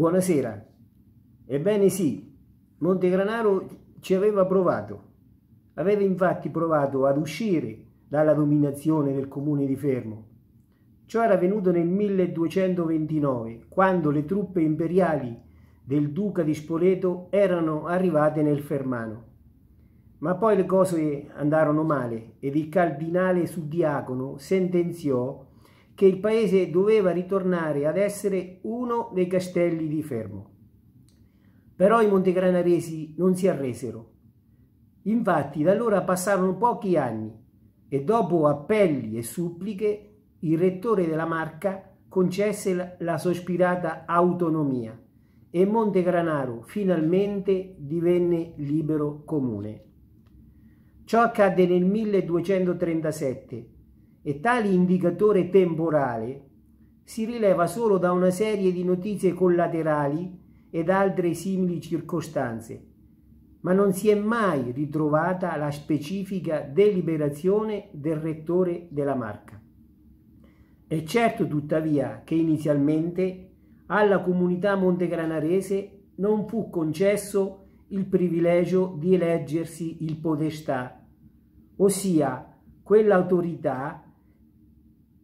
Buonasera. Ebbene sì, Montegranaro ci aveva provato. Aveva infatti provato ad uscire dalla dominazione del comune di Fermo. Ciò era avvenuto nel 1229, quando le truppe imperiali del duca di Spoleto erano arrivate nel Fermano. Ma poi le cose andarono male ed il cardinale suddiacono sentenziò che il paese doveva ritornare ad essere uno dei castelli di Fermo. Però i montegranaresi non si arresero. Infatti da allora passarono pochi anni e dopo appelli e suppliche il rettore della Marca concesse la sospirata autonomia e Montegranaro finalmente divenne libero comune. Ciò accadde nel 1237 e tale indicatore temporale si rileva solo da una serie di notizie collaterali ed altre simili circostanze, ma non si è mai ritrovata la specifica deliberazione del rettore della Marca. È certo tuttavia che inizialmente alla comunità montegranarese non fu concesso il privilegio di eleggersi il podestà, ossia quell'autorità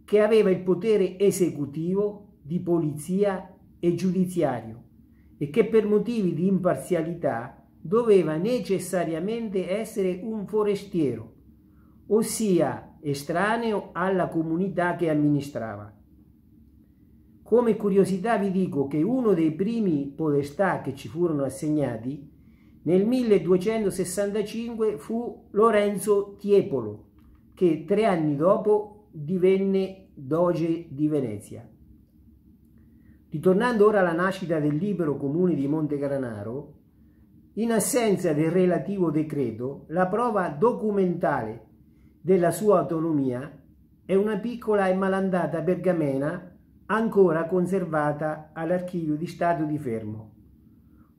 che aveva il potere esecutivo di polizia e giudiziario e che per motivi di imparzialità doveva necessariamente essere un forestiero, ossia estraneo alla comunità che amministrava. Come curiosità vi dico che uno dei primi podestà che ci furono assegnati nel 1265 fu Lorenzo Tiepolo, che tre anni dopo divenne doge di Venezia. Ritornando ora alla nascita del libero comune di Monte Granaro, in assenza del relativo decreto, la prova documentale della sua autonomia è una piccola e malandata pergamena ancora conservata all'archivio di Stato di Fermo.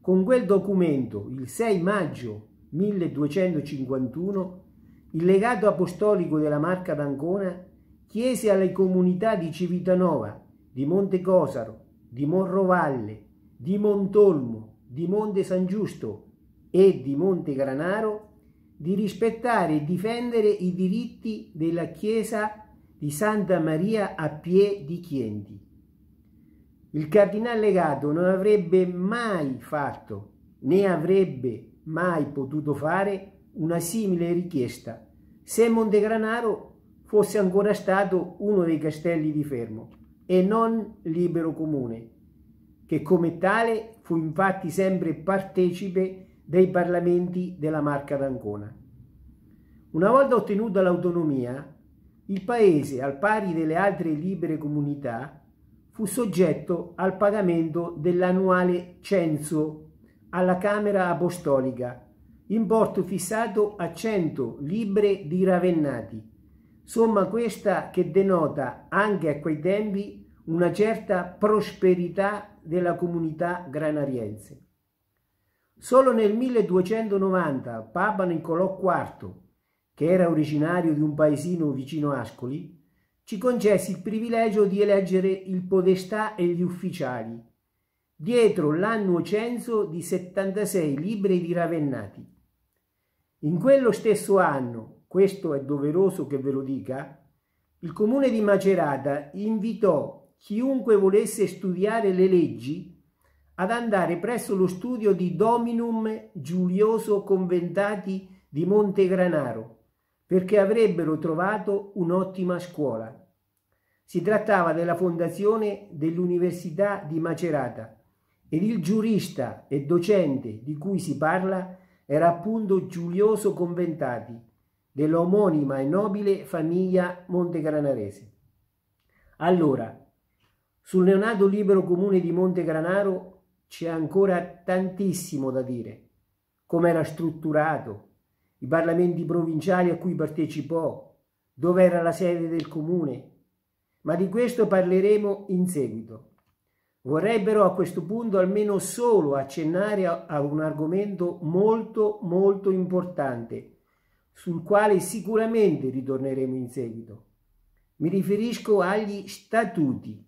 Con quel documento, il 6 maggio 1251, il legato apostolico della Marca d'Ancona chiese alle comunità di Civitanova, di Monte Cosaro, di Morrovalle, di Montolmo, di Monte San Giusto e di Monte Granaro di rispettare e difendere i diritti della Chiesa di Santa Maria a Pie di Chienti. Il cardinale legato non avrebbe mai fatto né avrebbe mai potuto fare una simile richiesta se Montegranaro fosse ancora stato uno dei castelli di Fermo e non libero comune, che come tale fu infatti sempre partecipe dei parlamenti della Marca d'Ancona. Una volta ottenuta l'autonomia, il paese, al pari delle altre libere comunità, fu soggetto al pagamento dell'annuale censo alla Camera Apostolica, importo fissato a 100 libre di ravennati Somma questa che denota anche a quei tempi una certa prosperità della comunità granariense. Solo nel 1290 Papa Niccolò IV, che era originario di un paesino vicino Ascoli, ci concesse il privilegio di eleggere il podestà e gli ufficiali, dietro l'annuo censo di 76 libri di ravennati. In quello stesso anno, questo è doveroso che ve lo dica, il comune di Macerata invitò chiunque volesse studiare le leggi ad andare presso lo studio di Dominum Giulioso Conventati di Montegranaro, perché avrebbero trovato un'ottima scuola. Si trattava della fondazione dell'Università di Macerata ed il giurista e docente di cui si parla era appunto Giulioso Conventati, dell'omonima e nobile famiglia montegranarese. Allora, sul neonato libero comune di Montegranaro c'è ancora tantissimo da dire, come era strutturato, i parlamenti provinciali a cui partecipò, dove era la sede del comune, ma di questo parleremo in seguito. Vorrebbero a questo punto almeno solo accennare a, un argomento molto molto importante sul quale sicuramente ritorneremo in seguito. Mi riferisco agli statuti,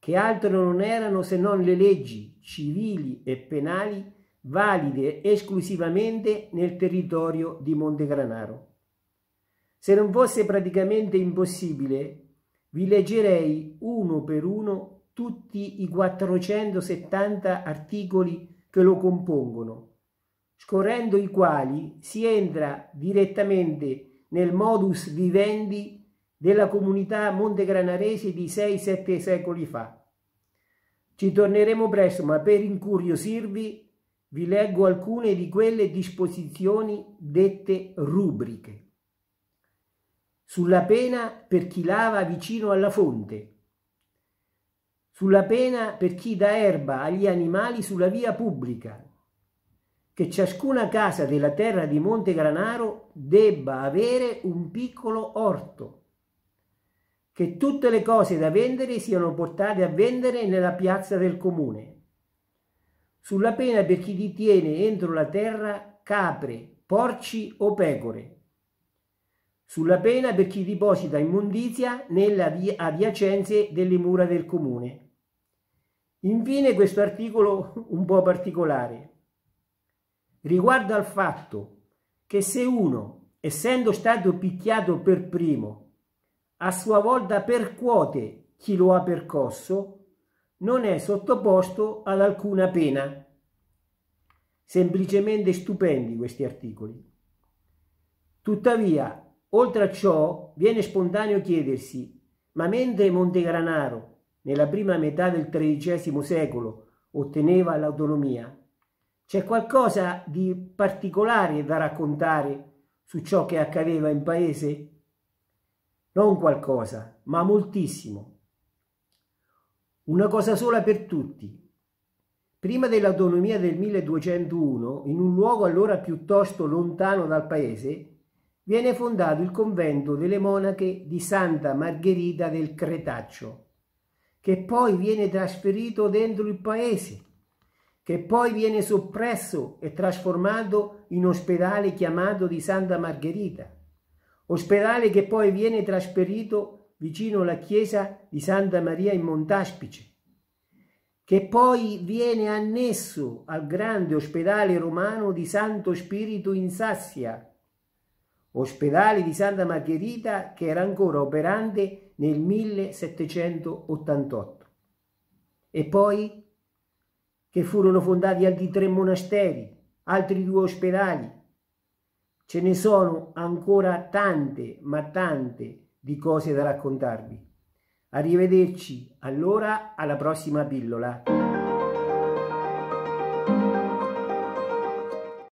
che altro non erano se non le leggi civili e penali valide esclusivamente nel territorio di Montegranaro. Se non fosse praticamente impossibile, vi leggerei uno per uno tutti i 470 articoli che lo compongono, scorrendo i quali si entra direttamente nel modus vivendi della comunità montegranarese di 6-7 secoli fa. Ci torneremo presto, ma per incuriosirvi vi leggo alcune di quelle disposizioni dette rubriche. Sulla pena per chi lava vicino alla fonte. Sulla pena per chi dà erba agli animali sulla via pubblica, che ciascuna casa della terra di Monte Granaro debba avere un piccolo orto, che tutte le cose da vendere siano portate a vendere nella piazza del comune. Sulla pena per chi detiene entro la terra capre, porci o pecore sulla pena per chi deposita immondizia nelle adiacenze delle mura del comune. Infine questo articolo un po' particolare riguardo al fatto che se uno, essendo stato picchiato per primo, a sua volta percuote chi lo ha percosso, non è sottoposto ad alcuna pena. Semplicemente stupendi questi articoli. Tuttavia, oltre a ciò, viene spontaneo chiedersi ma mentre Montegranaro, nella prima metà del XIII secolo, otteneva l'autonomia, c'è qualcosa di particolare da raccontare su ciò che accadeva in paese? Non qualcosa, ma moltissimo. Una cosa sola per tutti. Prima dell'autonomia del 1201, in un luogo allora piuttosto lontano dal paese, viene fondato il convento delle monache di Santa Margherita del Cretaccio, che poi viene trasferito dentro il paese che poi viene soppresso e trasformato in ospedale chiamato di Santa Margherita, ospedale che poi viene trasferito vicino alla chiesa di Santa Maria in Montaspice, che poi viene annesso al grande ospedale romano di Santo Spirito in Sassia, ospedale di Santa Margherita che era ancora operante nel 1788. E poi che furono fondati altri tre monasteri, altri due ospedali. Ce ne sono ancora tante, ma tante di cose da raccontarvi. Arrivederci allora alla prossima pillola.